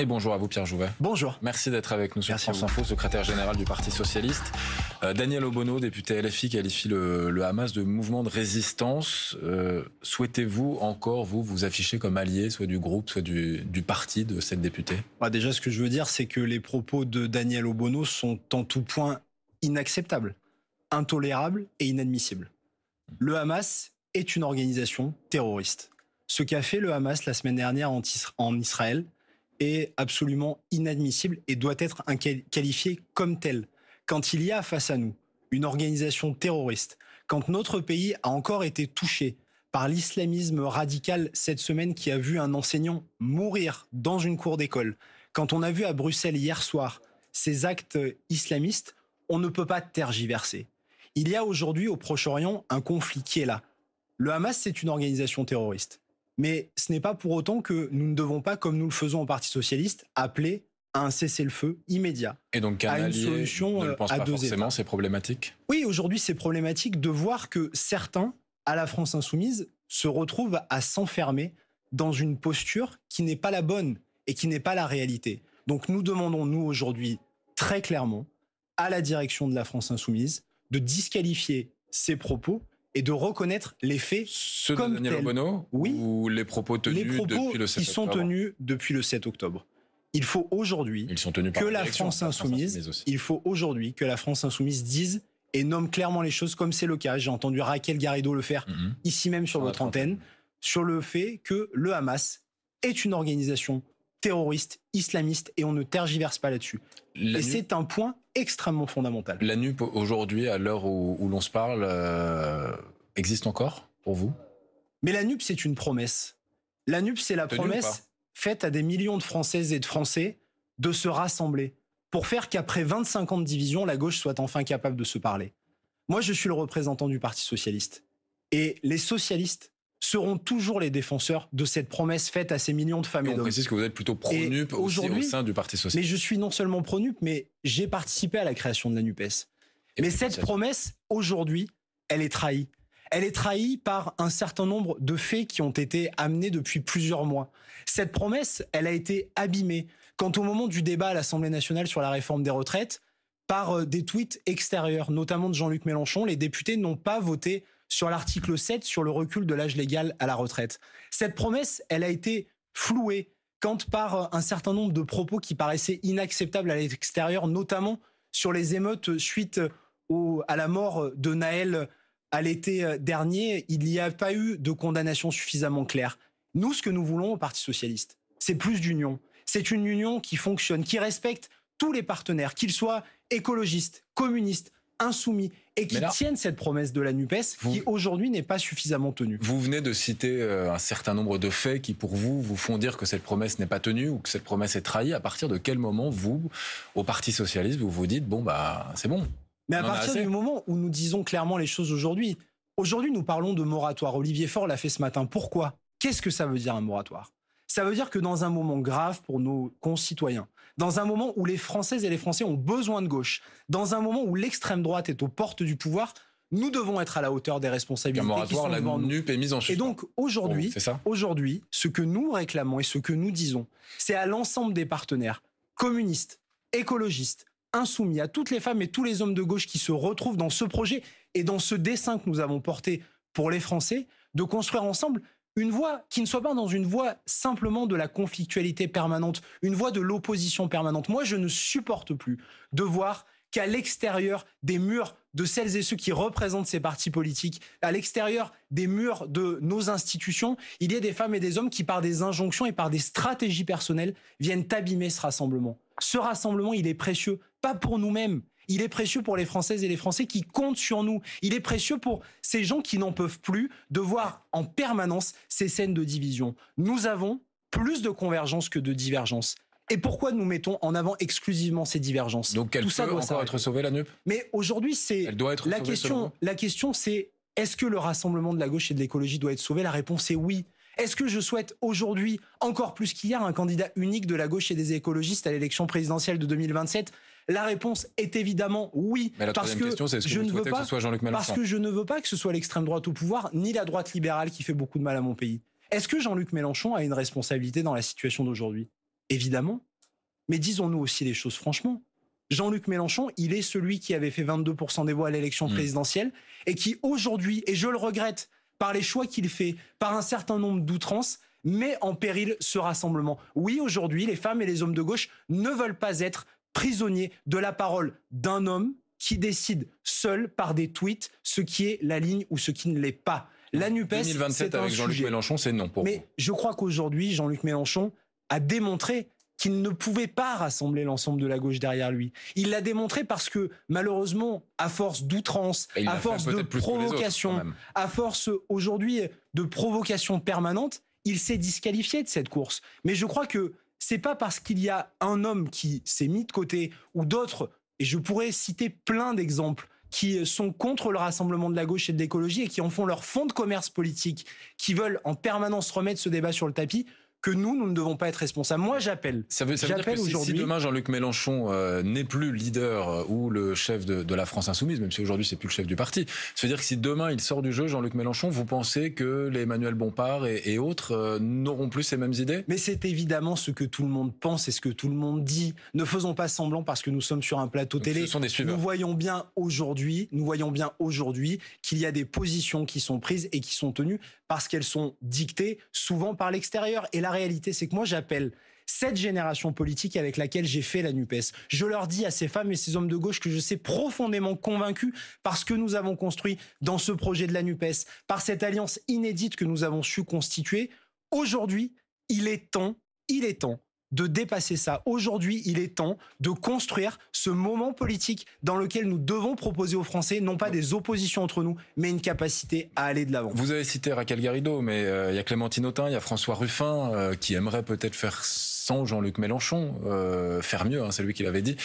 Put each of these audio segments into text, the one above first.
Et bonjour à vous Pierre Jouvet. Bonjour. Merci d'être avec nous sur Merci France Info, secrétaire général du Parti Socialiste. Euh, Daniel Obono, député LFI, qualifie le, Hamas de mouvement de résistance. Euh, souhaitez-vous encore, vous, vous afficher comme allié, soit du groupe, soit du, parti de cette députée bah, Déjà, ce que je veux dire, c'est que les propos de Daniel Obono sont en tout point inacceptables, intolérables et inadmissibles. Le Hamas est une organisation terroriste. Ce qu'a fait le Hamas la semaine dernière en Israël, est absolument inadmissible et doit être qualifié comme tel. Quand il y a face à nous une organisation terroriste, quand notre pays a encore été touché par l'islamisme radical cette semaine qui a vu un enseignant mourir dans une cour d'école, quand on a vu à Bruxelles hier soir ces actes islamistes, on ne peut pas tergiverser. Il y a aujourd'hui au Proche-Orient un conflit qui est là. Le Hamas, c'est une organisation terroriste. Mais ce n'est pas pour autant que nous ne devons pas, comme nous le faisons au Parti socialiste, appeler à un cessez-le-feu immédiat. Et donc, à une solution euh, forcément, c'est problématique. Oui, aujourd'hui, c'est problématique de voir que certains, à la France insoumise, se retrouvent à s'enfermer dans une posture qui n'est pas la bonne et qui n'est pas la réalité. Donc, nous demandons nous aujourd'hui très clairement à la direction de la France insoumise de disqualifier ces propos et de reconnaître les faits Ceux de Daniel oui, ou les propos tenus depuis le 7 qui octobre. sont tenus depuis le 7 octobre. Il faut aujourd'hui que la France insoumise, il faut aujourd'hui que la France insoumise dise et nomme clairement les choses comme c'est le cas. J'ai entendu Raquel Garrido le faire mhm. ici même sur, votre antenne sur le fait que le Hamas est une organisation terroriste, islamiste, et on ne tergiverse pas là-dessus. Et c'est un point extrêmement fondamentale. La NUP, aujourd'hui, à l'heure où, l'on se parle, euh, existe encore pour vous Mais la NUP, c'est une promesse. La NUP, c'est la promesse faite à des millions de Françaises et de Français de se rassembler pour faire qu'après 25 ans de division, la gauche soit enfin capable de se parler. Moi, je suis le représentant du Parti socialiste. Et les socialistes seront toujours les défenseurs de cette promesse faite à ces millions de familles. et, On précise que vous êtes plutôt pro-NUP aujourd'hui au sein du Parti Socialiste. Mais je suis non seulement pro-NUP, mais j'ai participé à la création de la NUPES. mais cette promesse, aujourd'hui, elle est trahie. Elle est trahie par un certain nombre de faits qui ont été amenés depuis plusieurs mois. Cette promesse, elle a été abîmée. Quand au moment du débat à l'Assemblée nationale sur la réforme des retraites, par euh, des tweets extérieurs, notamment de Jean-Luc Mélenchon, les députés n'ont pas voté sur l'article 7 sur le recul de l'âge légal à la retraite. Cette promesse, elle a été flouée quand par euh, un certain nombre de propos qui paraissaient inacceptables à l'extérieur, notamment sur les émeutes suite euh, à la mort euh, de Naël à l'été dernier, il n'y a pas eu de condamnation suffisamment claire. Nous, ce que nous voulons au Parti socialiste, c'est plus d'union. C'est une union qui fonctionne, qui respecte tous les partenaires, qu'ils soient écologistes, communistes, insoumis, et qui tiennent cette promesse de la NUPES qui aujourd'hui n'est pas suffisamment tenue. Vous venez de citer euh, un certain nombre de faits qui, pour vous, vous font dire que cette promesse n'est pas tenue ou que cette promesse est trahie. À partir de quel moment, vous, au Parti Socialiste, vous vous dites, bon, bah, c'est bon. Mais à partir du moment où nous disons clairement les choses aujourd'hui, aujourd'hui, nous parlons de moratoire. Olivier Faure l'a fait ce matin. Pourquoi Qu'est-ce que ça veut dire un moratoire ça veut dire que dans un moment grave pour nos concitoyens, dans un moment où les Françaises et les Français ont besoin de gauche, dans un moment où l'extrême droite est aux portes du pouvoir, nous devons être à la hauteur des responsabilités la devant Est mise en et donc aujourd'hui, aujourd'hui, ce que nous réclamons et ce que nous disons, c'est à l'ensemble des partenaires communistes, écologistes, insoumis, à toutes les femmes et tous les hommes de gauche qui se retrouvent dans ce projet et dans ce dessin que nous avons porté pour les Français, de construire ensemble une voix qui ne soit pas dans une voie simplement de la conflictualité permanente, une voix de l'opposition permanente. Moi, je ne supporte plus de voir qu'à l'extérieur des murs de celles et ceux qui représentent ces partis politiques, à l'extérieur des murs de nos institutions, il y a des femmes et des hommes qui, par des injonctions et par des stratégies personnelles, viennent abîmer ce rassemblement. Ce rassemblement, il est précieux, pas pour nous-mêmes, il est précieux pour les Françaises et les Français qui comptent sur nous. Il est précieux pour ces gens qui n'en peuvent plus de voir en permanence ces scènes de division. Nous avons plus de convergence que de divergence. Et pourquoi nous mettons en avant exclusivement ces divergences Donc Tout ça doit être sauvée, la NUP Mais aujourd'hui, c'est la question, la question, c'est est-ce que le rassemblement de la gauche et de l'écologie doit être sauvé La réponse est oui. Est-ce que je souhaite aujourd'hui, encore plus qu'hier, un candidat unique de la gauche et des écologistes à l'élection présidentielle de 2027 la réponse est évidemment oui. Mais la parce que c'est je ne veux pas que ce soit Jean-Luc Mélenchon Parce que je ne veux pas que ce soit l'extrême droite au pouvoir, ni la droite libérale qui fait beaucoup de mal à mon pays. Est-ce que Jean-Luc Mélenchon a une responsabilité dans la situation d'aujourd'hui Évidemment. Mais disons-nous aussi les choses franchement. Jean-Luc Mélenchon, il est celui qui avait fait 22% des voix à l'élection mmh. présidentielle et qui aujourd'hui, et je le regrette, par les choix qu'il fait, par un certain nombre d'outrances, met en péril ce rassemblement. Oui, aujourd'hui, les femmes et les hommes de gauche ne veulent pas être prisonnier de la parole d'un homme qui décide seul par des tweets ce qui est la ligne ou ce qui ne l'est pas. La NUPES. 2027 avec Mélenchon, c'est non pour Mais je crois qu'aujourd'hui, Jean-Luc Mélenchon a démontré qu'il ne pouvait pas rassembler l'ensemble de la gauche derrière lui. Il l'a démontré parce que, malheureusement, à force d'outrance, à force de provocation, à force aujourd'hui de provocation permanente, il s'est disqualifié de cette course. Mais je crois que c'est pas parce qu'il y a un homme qui s'est mis de côté ou d'autres, et je pourrais citer plein d'exemples qui euh, sont contre le rassemblement de la gauche et de l'écologie et qui en font leur fond de commerce politique, qui veulent en permanence remettre ce débat sur le tapis, que nous, nous ne devons pas être responsables. Moi, j'appelle. Ça veut, dire que si, demain Jean-Luc Mélenchon euh, n'est plus leader euh, ou le chef de, la France insoumise, même si aujourd'hui c'est plus le chef du parti, ça veut dire que si demain il sort du jeu, Jean-Luc Mélenchon, vous pensez que les Emmanuel Bompard et, autres euh, n'auront plus ces mêmes idées Mais c'est évidemment ce que tout le monde pense et ce que tout le monde dit. Ne faisons pas semblant parce que nous sommes sur un plateau télé. Ce sont des Nous voyons bien aujourd'hui, nous voyons bien aujourd'hui qu'il y a des positions qui sont prises et qui sont tenues parce qu'elles sont dictées souvent par l'extérieur. Et là, la réalité, c'est que moi, j'appelle cette génération politique avec laquelle j'ai fait la NUPES. Je leur dis à ces femmes et ces hommes de gauche que je suis profondément par parce que nous avons construit dans ce projet de la NUPES, par cette alliance inédite que nous avons su constituer, aujourd'hui, il est temps, il est temps de dépasser ça. Aujourd'hui, il est temps de construire ce moment politique dans lequel nous devons proposer aux Français non pas des oppositions entre nous, mais une capacité à aller de l'avant. Vous avez cité Raquel Garrido, mais euh, il y a Clémentine Autain, il y a François Ruffin euh, qui aimerait peut-être faire sans Jean-Luc Mélenchon, euh, faire mieux, hein, c'est lui qui l'avait dit.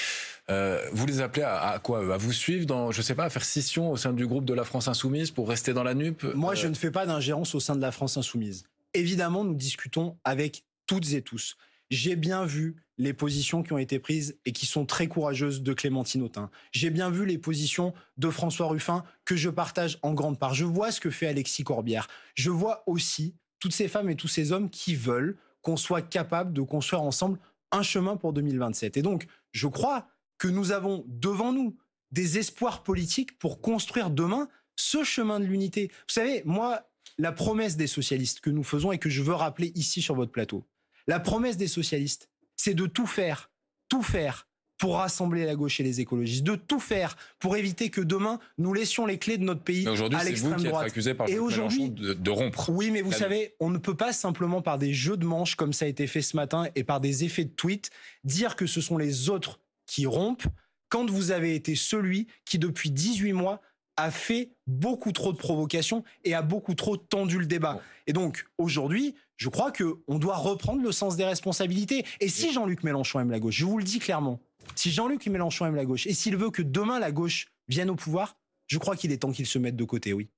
vous les appelez à, quoi À vous suivre dans, je sais pas, à faire scission au sein du groupe de la France Insoumise pour rester dans la nupe Moi, je ne fais pas d'ingérence au sein de la France Insoumise. Évidemment, nous discutons avec toutes et tous. J'ai bien vu les positions qui ont été prises et qui sont très courageuses de Clémentine Autain. J'ai bien vu les positions de François Ruffin que je partage en grande part. Je vois ce que fait Alexis Corbière. Je vois aussi toutes ces femmes et tous ces hommes qui veulent qu'on soit capable de construire ensemble un chemin pour 2027. Et donc, je crois que nous avons devant nous des espoirs politiques pour construire demain ce chemin de l'unité. Vous savez, moi, la promesse des socialistes que nous faisons et que je veux rappeler ici sur votre plateau, la promesse des socialistes, c'est de tout faire, tout faire pour rassembler la gauche et les écologistes, de tout faire pour éviter que demain nous laissions les clés de notre pays à l'extrême droite. et aujourd'hui, de, rompre. Oui, mais vous savez, on ne peut pas simplement par des jeux de manches comme ça a été fait ce matin et par des effets de tweets dire que ce sont les autres qui rompent quand vous avez été celui qui depuis 18 mois a fait beaucoup trop de provocations et a beaucoup trop tendu le débat. Et donc aujourd'hui, je crois que on doit reprendre le sens des responsabilités. Et si Jean-Luc Mélenchon aime la gauche, je vous le dis clairement, si Jean-Luc Mélenchon aime la gauche et s'il veut que demain la gauche vienne au pouvoir, je crois qu'il est temps qu'il se mette de côté, oui.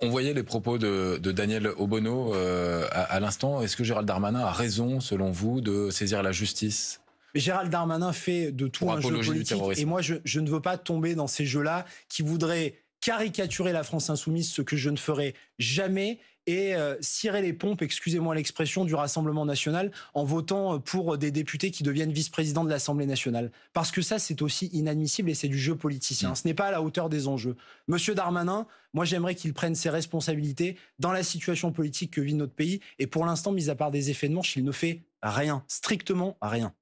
On voyait les propos de, Daniel Obono euh, à, l'instant. Est-ce que Gérald Darmanin a raison, selon vous, de saisir la justice Gérald Darmanin fait de tout un jeu politique. Et moi, je, je, ne veux pas tomber dans ces jeux-là qui voudraient caricaturer la France insoumise, ce que je ne ferai jamais, et euh, cirer les pompes, excusez-moi l'expression, du Rassemblement national en votant euh, pour des députés qui deviennent vice-présidents de l'Assemblée nationale. Parce que ça, c'est aussi inadmissible et c'est du jeu politicien. Mm. Ce n'est pas à la hauteur des enjeux. Monsieur Darmanin, moi j'aimerais qu'il prenne ses responsabilités dans la situation politique que vit notre pays. Et pour l'instant, mis à part des effets de manche, il ne fait rien, strictement rien.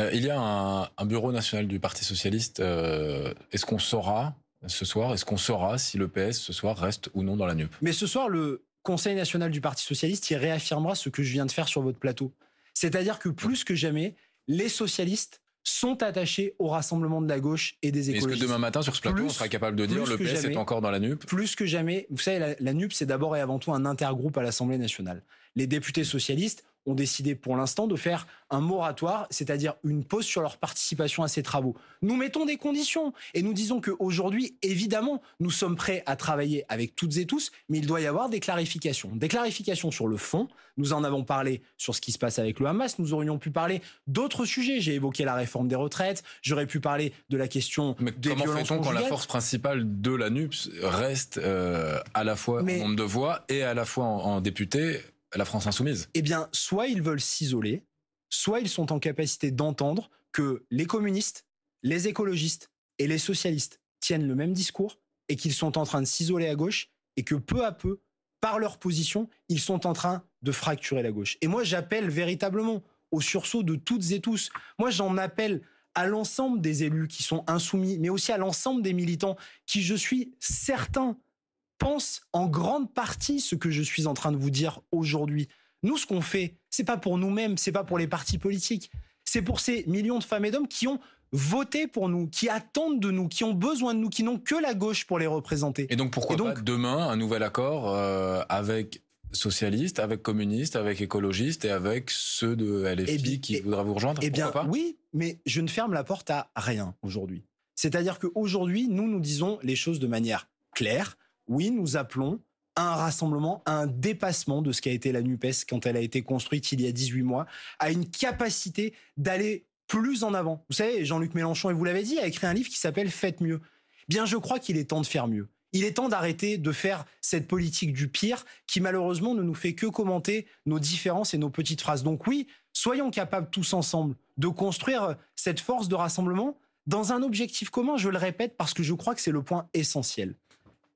Euh, il y a un, bureau national du Parti socialiste. Est-ce qu'on saura ce soir Est-ce qu'on saura si le PS ce soir reste ou non dans la NUP Mais ce soir, le Conseil national du Parti socialiste, y réaffirmera ce que je viens de faire sur votre plateau. C'est-à-dire que plus que jamais, les socialistes sont attachés au rassemblement de la gauche et des écologistes. Est-ce que demain matin, sur ce plateau, on sera capable de dire le PS est encore dans la NUP Plus que jamais. Vous savez, la, la NUP, c'est d'abord et avant tout un intergroupe à l'Assemblée nationale. Les députés socialistes ont décidé pour l'instant de faire un moratoire, c'est-à-dire une pause sur leur participation à ces travaux. Nous mettons des conditions et nous disons qu'aujourd'hui, évidemment, nous sommes prêts à travailler avec toutes et tous, mais il doit y avoir des clarifications. Des clarifications sur le fond, nous en avons parlé sur ce qui se passe avec le Hamas, nous aurions pu parler d'autres sujets. J'ai évoqué la réforme des retraites, j'aurais pu parler de la question mais des comment fait-on quand la force principale de la NUPS reste euh, à la fois en nombre de voix et à la fois en, en député la France insoumise. Eh bien, soit ils veulent s'isoler, soit ils sont en capacité d'entendre que les communistes, les écologistes et les socialistes tiennent le même discours et qu'ils sont en train de s'isoler à gauche et que peu à peu, par leur position, ils sont en train de fracturer la gauche. Et moi, j'appelle véritablement au sursaut de toutes et tous. Moi, j'en appelle à l'ensemble des élus qui sont insoumis, mais aussi à l'ensemble des militants qui, je suis certain, pense en grande partie ce que je suis en train de vous dire aujourd'hui. Nous, ce qu'on fait, c'est pas pour nous-mêmes, c'est pas pour les partis politiques, c'est pour ces millions de femmes et d'hommes qui ont voté pour nous, qui attendent de nous, qui ont besoin de nous, qui n'ont que la gauche pour les représenter. Et donc pourquoi donc, pas demain un nouvel accord euh, avec socialistes, avec communistes, avec écologistes et avec ceux de LFI eh qui eh- voudraient vous rejoindre Eh bien, oui, mais je ne ferme la porte à rien aujourd'hui. C'est-à-dire qu'aujourd'hui, nous nous disons les choses de manière claire oui, nous appelons à un rassemblement, à un dépassement de ce qu'a été la NUPES quand elle a été construite il y a 18 mois, à une capacité d'aller plus en avant. Vous savez, Jean-Luc Mélenchon, et vous l'avez dit, a écrit un livre qui s'appelle Faites mieux. Eh bien, je crois qu'il est temps de faire mieux. Il est temps d'arrêter de faire cette politique du pire qui malheureusement ne nous fait que commenter nos différences et nos petites phrases. Donc oui, soyons capables tous ensemble de construire cette force de rassemblement dans un objectif commun, je le répète, parce que je crois que c'est le point essentiel.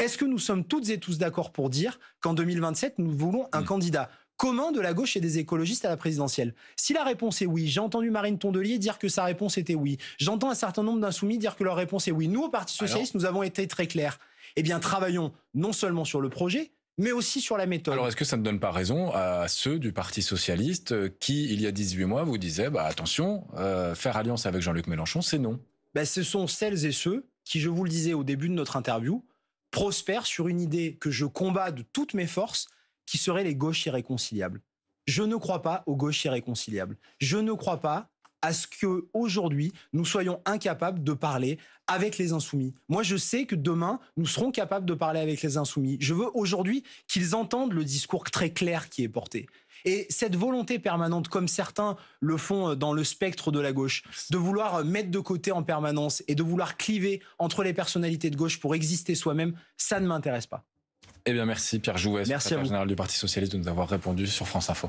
Est-ce que nous sommes toutes et tous d'accord pour dire qu'en 2027, nous voulons un mm. candidat commun de la gauche et des écologistes à la présidentielle Si la réponse est oui, j'ai entendu Marine Tondelier dire que sa réponse était oui. J'entends un certain nombre d'insoumis dire que leur réponse est oui. Nous, au Parti socialiste, nous avons été très clairs. Eh bien, travaillons non seulement sur le projet, mais aussi sur la méthode. Alors, est-ce que ça ne donne pas raison à ceux du Parti socialiste qui, il y a 18 mois, vous disaient, bah, attention, euh, faire alliance avec Jean-Luc Mélenchon, c'est non ben, Ce sont celles et ceux qui, je vous le disais au début de notre interview, prospère sur une idée que je combats de toutes mes forces, qui serait les gauches irréconciliables. Je ne crois pas aux gauches irréconciliables. Je ne crois pas à ce que aujourd'hui nous soyons incapables de parler avec les insoumis. Moi, je sais que demain nous serons capables de parler avec les insoumis. Je veux aujourd'hui qu'ils entendent le discours très clair qui est porté. Et cette volonté permanente, comme certains le font dans le spectre de la gauche, de vouloir mettre de côté en permanence et de vouloir cliver entre les personnalités de gauche pour exister soi-même, ça ne m'intéresse pas. Eh bien, merci Pierre Jouvet, secrétaire général du Parti Socialiste, de nous avoir répondu sur France Info.